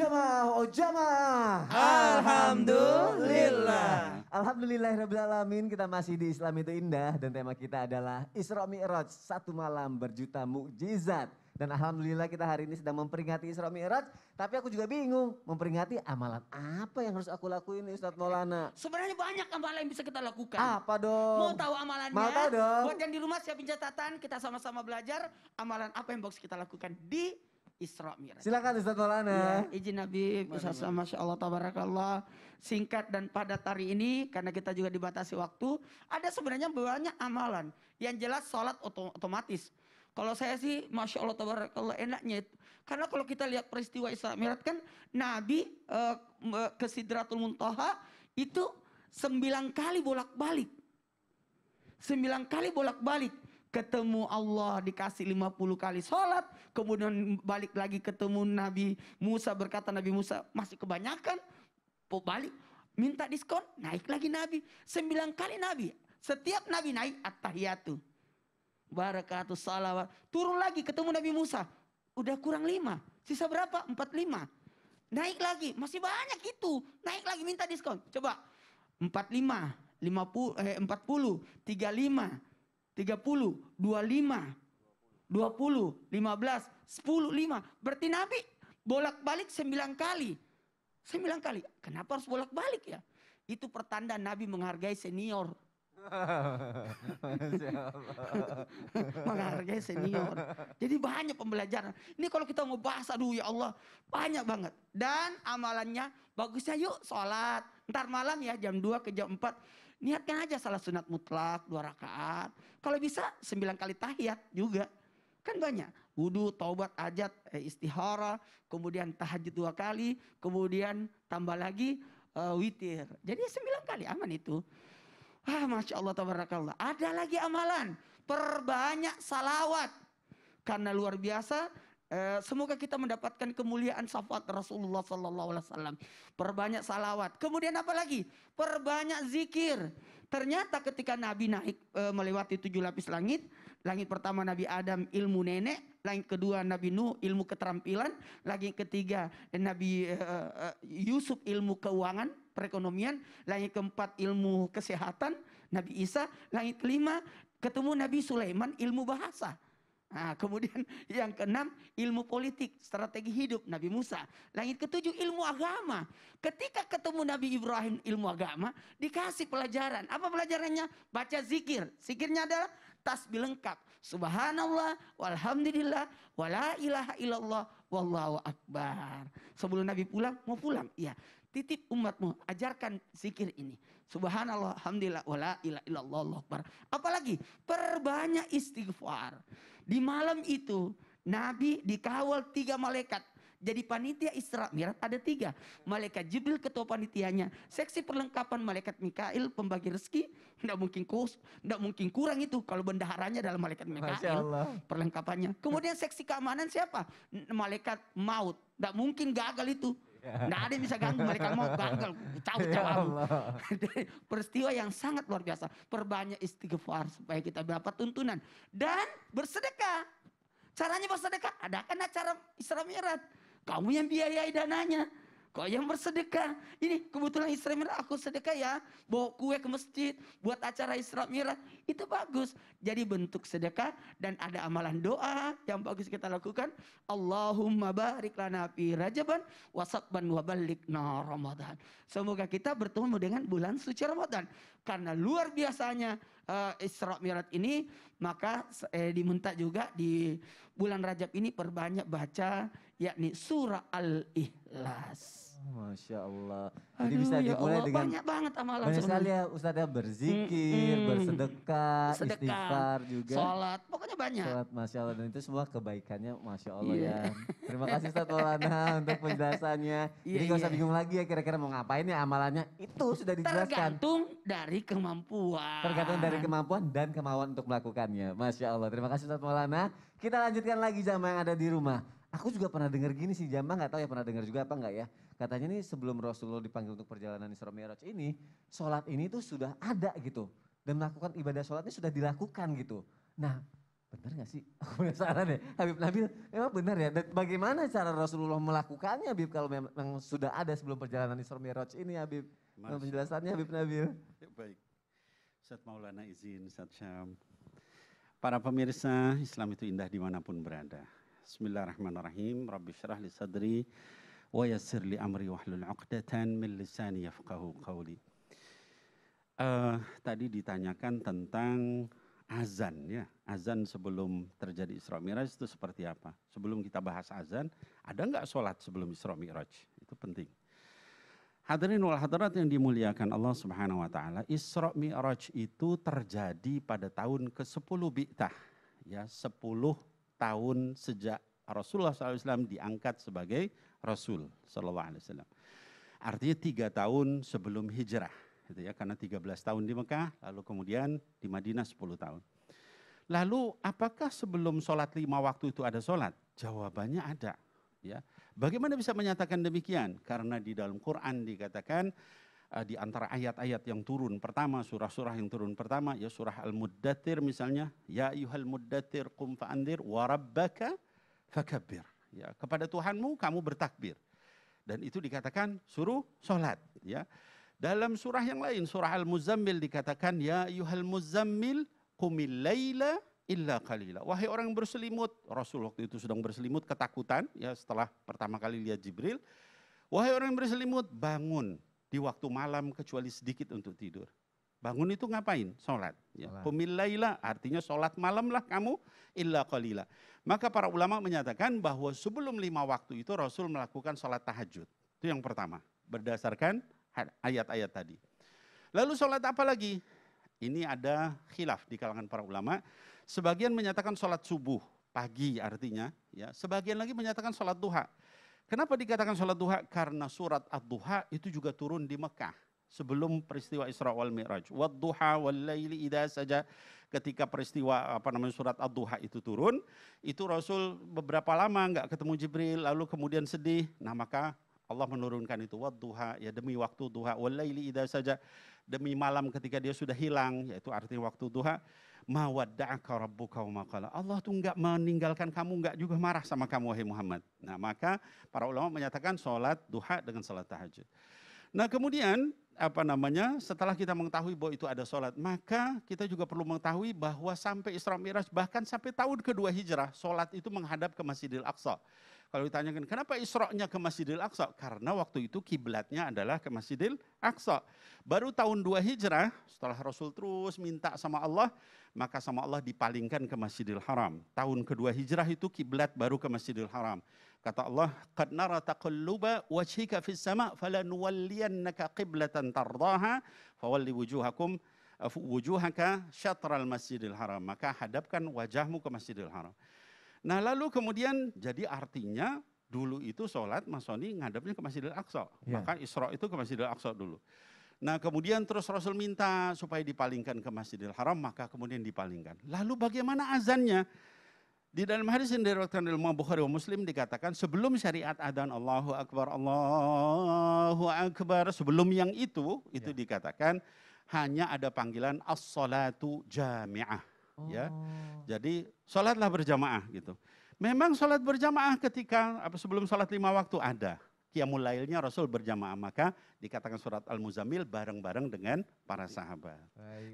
jamaah, oh jamaah. Alhamdulillah. Alhamdulillah, Alamin. Kita masih di Islam itu indah dan tema kita adalah Isra Mi'raj. Satu malam berjuta mukjizat. Dan Alhamdulillah kita hari ini sedang memperingati Isra Mi'raj. Tapi aku juga bingung memperingati amalan apa yang harus aku lakuin Ustadz Maulana. Sebenarnya banyak amalan yang bisa kita lakukan. Apa dong? Mau tahu amalannya? Mau tahu dong. Buat yang di rumah siapin catatan kita sama-sama belajar amalan apa yang harus kita lakukan di Isra Mi'raj. Silakan Ustaz Maulana. Ya, izin Nabi Ustaz Masya Allah tabarakallah. Singkat dan padat hari ini karena kita juga dibatasi waktu, ada sebenarnya banyak amalan. Yang jelas sholat otomatis. Kalau saya sih Masya Allah tabarakallah enaknya Karena kalau kita lihat peristiwa Isra Mi'raj kan Nabi uh, ke Sidratul Muntaha itu sembilan kali bolak-balik. Sembilan kali bolak-balik ketemu Allah dikasih 50 kali sholat, kemudian balik lagi ketemu Nabi Musa berkata Nabi Musa masih kebanyakan, balik minta diskon, naik lagi Nabi. Sembilan kali Nabi, setiap Nabi naik at-tahiyatu. Barakatuh salawat. Turun lagi ketemu Nabi Musa. Udah kurang lima. Sisa berapa? Empat lima. Naik lagi. Masih banyak itu. Naik lagi minta diskon. Coba. Empat lima. Lima puluh. Eh, empat puluh. Tiga lima. 30, 25, 20, 15, 10, 5. Berarti Nabi bolak-balik 9 kali. 9 kali. Kenapa harus bolak-balik ya? Itu pertanda Nabi menghargai senior. menghargai senior. Jadi banyak pembelajaran. Ini kalau kita ngebahas, aduh ya Allah, banyak banget. Dan amalannya bagusnya yuk sholat. Ntar malam ya jam 2 ke jam 4 Niatkan aja salah sunat mutlak, dua rakaat. Kalau bisa sembilan kali tahiyat juga. Kan banyak. Wudhu, taubat, ajat, eh, istihara, kemudian tahajud dua kali, kemudian tambah lagi uh, witir. Jadi sembilan kali aman itu. Ah, Masya Allah, tabarakallah. Ada lagi amalan. Perbanyak salawat. Karena luar biasa Eh, semoga kita mendapatkan kemuliaan syafaat Rasulullah Sallallahu Alaihi Wasallam. Perbanyak salawat. Kemudian apa lagi? Perbanyak zikir. Ternyata ketika Nabi naik e, melewati tujuh lapis langit, langit pertama Nabi Adam ilmu nenek, langit kedua Nabi Nuh ilmu keterampilan, langit ketiga Nabi e, e, Yusuf ilmu keuangan, perekonomian, langit keempat ilmu kesehatan, Nabi Isa, langit kelima ketemu Nabi Sulaiman ilmu bahasa. Nah, kemudian yang keenam ilmu politik, strategi hidup Nabi Musa. Langit ketujuh ilmu agama. Ketika ketemu Nabi Ibrahim ilmu agama, dikasih pelajaran. Apa pelajarannya? Baca zikir. Zikirnya adalah tasbih lengkap. Subhanallah, walhamdulillah, wala ilaha illallah, wallahu akbar. Sebelum Nabi pulang, mau pulang? Iya. Titip umatmu, ajarkan zikir ini. Subhanallah, alhamdulillah, wala ila illallah, Allah akbar. Apalagi, perbanyak istighfar. Di malam itu, Nabi dikawal tiga malaikat. Jadi panitia Isra Mirat ada tiga. Malaikat Jibril ketua panitianya. Seksi perlengkapan malaikat Mikail pembagi rezeki. Tidak mungkin kus, tidak mungkin kurang itu kalau bendaharanya dalam malaikat Mikail. Perlengkapannya. Kemudian seksi keamanan siapa? Malaikat maut. Tidak mungkin gagal itu. Nggak ada yang bisa ganggu, mereka mau ganggu, cawu ya Peristiwa yang sangat luar biasa. Perbanyak istighfar supaya kita dapat tuntunan. Dan bersedekah. Caranya bersedekah, kan acara Isra Mi'raj. Kamu yang biayai dananya. Kok yang bersedekah? Ini kebetulan Isra Miraj aku sedekah ya. Bawa kue ke masjid, buat acara Isra Miraj. Itu bagus. Jadi bentuk sedekah dan ada amalan doa yang bagus kita lakukan. Allahumma barik lana fi Rajaban wasabban wa balik Ramadan. Semoga kita bertemu dengan bulan suci Ramadan karena luar biasanya uh, Isra Mi'raj ini maka eh, diminta juga di bulan Rajab ini perbanyak baca yakni surah Al-Ikhlas. Masya Allah. Jadi bisa ya dimulai Allah, dengan banyak banget amalan. Banyak sekali ya ya berzikir, hmm, bersedekah, sedekah, istighfar juga. Sholat, pokoknya banyak. Sholat Masya Allah dan itu semua kebaikannya Masya Allah yeah. ya. Terima kasih Ustaz Maulana untuk penjelasannya. Yeah, Jadi gak usah iya. bingung lagi ya kira-kira mau ngapain ya amalannya. Itu sudah dijelaskan. Tergantung dari kemampuan. Tergantung dari kemampuan dan kemauan untuk melakukannya. Masya Allah. Terima kasih Ustaz Maulana. Kita lanjutkan lagi jamaah yang ada di rumah. Aku juga pernah dengar gini sih jamaah nggak tahu ya pernah dengar juga apa nggak ya. Katanya nih sebelum Rasulullah dipanggil untuk perjalanan Isra Mi'raj ini, sholat ini tuh sudah ada gitu. Dan melakukan ibadah sholatnya sudah dilakukan gitu. Nah benar gak sih? Aku penasaran ya, Habib Nabil, memang benar ya. Dan bagaimana cara Rasulullah melakukannya Habib kalau memang sudah ada sebelum perjalanan Isra Mi'raj ini Habib? Mas, penjelasannya Habib Nabil. Ya, baik. Ustaz Maulana izin, Ustaz Syam. Para pemirsa, Islam itu indah dimanapun berada. Bismillahirrahmanirrahim. Rabbi syrah li sadri ويسر لي أمري واحلل عقدة من قولي. Eh, tadi ditanyakan tentang azan ya. Azan sebelum terjadi Isra Mi'raj itu seperti apa? Sebelum kita bahas azan, ada nggak sholat sebelum Isra Mi'raj? Itu penting. Hadirin wal hadirat yang dimuliakan Allah Subhanahu wa taala, Isra Mi'raj itu terjadi pada tahun ke-10 Bi'tah. Ya, 10 tahun sejak Rasulullah SAW diangkat sebagai Rasul Sallallahu Alaihi Wasallam. Artinya tiga tahun sebelum hijrah, gitu ya, karena 13 tahun di Mekah, lalu kemudian di Madinah 10 tahun. Lalu apakah sebelum sholat lima waktu itu ada sholat? Jawabannya ada. Ya, bagaimana bisa menyatakan demikian? Karena di dalam Quran dikatakan eh, di antara ayat-ayat yang turun pertama, surah-surah yang turun pertama, ya surah Al-Muddathir misalnya, ya ayyuhal muddathir qum fa'andir wa rabbaka fakabbir ya kepada Tuhanmu kamu bertakbir dan itu dikatakan suruh sholat ya dalam surah yang lain surah al muzammil dikatakan ya yuhal muzammil kumil illa kalila wahai orang yang berselimut Rasul waktu itu sedang berselimut ketakutan ya setelah pertama kali lihat Jibril wahai orang yang berselimut bangun di waktu malam kecuali sedikit untuk tidur Bangun itu ngapain? Sholat. Ya. artinya sholat malamlah kamu illa qalila. Maka para ulama menyatakan bahwa sebelum lima waktu itu Rasul melakukan sholat tahajud. Itu yang pertama berdasarkan ayat-ayat tadi. Lalu sholat apa lagi? Ini ada khilaf di kalangan para ulama. Sebagian menyatakan sholat subuh, pagi artinya. ya. Sebagian lagi menyatakan sholat duha. Kenapa dikatakan sholat duha? Karena surat ad-duha itu juga turun di Mekah sebelum peristiwa Isra wal Mi'raj. Wadduha wal laili idza saja ketika peristiwa apa namanya surat Ad-Duha itu turun, itu Rasul beberapa lama nggak ketemu Jibril lalu kemudian sedih. Nah, maka Allah menurunkan itu wadduha ya demi waktu duha wal laili idza saja demi malam ketika dia sudah hilang yaitu artinya waktu duha ma wadda'aka rabbuka wa maqala. Allah tuh enggak meninggalkan kamu, enggak juga marah sama kamu wahai Muhammad. Nah, maka para ulama menyatakan salat duha dengan salat tahajud. Nah, kemudian apa namanya setelah kita mengetahui bahwa itu ada sholat maka kita juga perlu mengetahui bahwa sampai Isra Miraj bahkan sampai tahun kedua hijrah sholat itu menghadap ke Masjidil Aqsa kalau ditanyakan kenapa Isra-nya ke Masjidil Aqsa karena waktu itu kiblatnya adalah ke Masjidil Aqsa baru tahun dua hijrah setelah Rasul terus minta sama Allah maka sama Allah dipalingkan ke Masjidil Haram tahun kedua hijrah itu kiblat baru ke Masjidil Haram Kata Allah, "Qad nara taqalluba wajhika fis sama' falanuwalliyannaka qiblatan tardaha fawalli wujuhakum eh, wujuhaka syatral Masjidil Haram." Maka hadapkan wajahmu ke Masjidil Haram. Nah, lalu kemudian jadi artinya dulu itu sholat Masoni ngadapnya ke Masjidil Aqsa. Ya. Maka Isra itu ke Masjidil Aqsa dulu. Nah kemudian terus Rasul minta supaya dipalingkan ke Masjidil Haram, maka kemudian dipalingkan. Lalu bagaimana azannya? Di dalam hadis yang diriwayatkan oleh Imam Bukhari dan Muslim dikatakan sebelum syariat adzan Allahu Akbar Allahu Akbar sebelum yang itu itu ya. dikatakan hanya ada panggilan as-salatu jami'ah ya. oh. ya. Jadi salatlah berjamaah gitu. Memang salat berjamaah ketika apa sebelum salat lima waktu ada. Qiyamul lailnya Rasul berjamaah maka dikatakan surat Al-Muzammil bareng-bareng dengan para sahabat.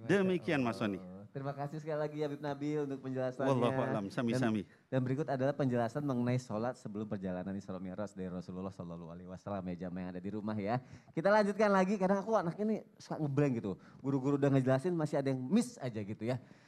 Demikian Mas Soni. Terima kasih sekali lagi Habib Nabil untuk penjelasannya. Wallahu alam, sami-sami. Dan, dan berikut adalah penjelasan mengenai sholat sebelum perjalanan Isra Mi'raj dari Rasulullah Shallallahu Alaihi Wasallam ya jamaah yang ada di rumah ya. Kita lanjutkan lagi karena aku anak ini suka ngeblank gitu. Guru-guru udah ngejelasin masih ada yang miss aja gitu ya.